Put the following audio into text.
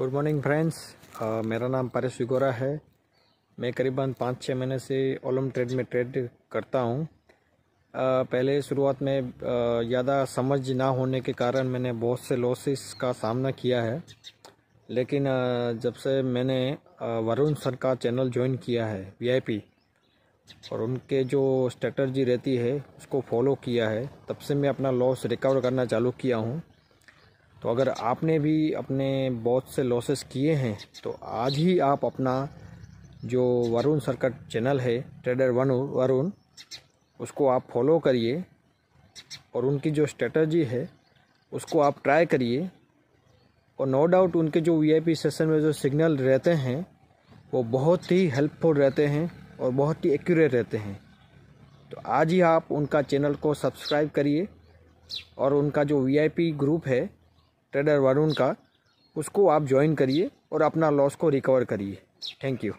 good morning friends मेरा नाम परेश विगोरा है मैं करीबन पाँच छः महीने से ओलम ट्रेड में ट्रेड करता हूँ uh, पहले शुरुआत में uh, ज़्यादा समझ ना होने के कारण मैंने बहुत से लॉसेस का सामना किया है लेकिन आ, uh, जब से मैंने वरुण सर का चैनल ज्वाइन किया है वीआईपी और उनके जो स्ट्रेटर्जी रहती है उसको फॉलो किया है तब से मैं अपना लॉस रिकवर करना चालू किया हूँ तो अगर आपने भी अपने बहुत से लॉसेस किए हैं तो आज ही आप अपना जो वरुण सर्कट चैनल है ट्रेडर वन वरुण उसको आप फॉलो करिए और उनकी जो स्ट्रेटजी है उसको आप ट्राई करिए और नो डाउट उनके जो वीआईपी सेशन में जो सिग्नल रहते हैं वो बहुत ही हेल्पफुल रहते हैं और बहुत ही एक्यूरेट रहते हैं तो आज ही आप उनका चैनल को सब्सक्राइब करिए और उनका जो वीआईपी ग्रुप है ट्रेडर वरुण का उसको आप ज्वाइन करिए और अपना लॉस को रिकवर करिए थैंक यू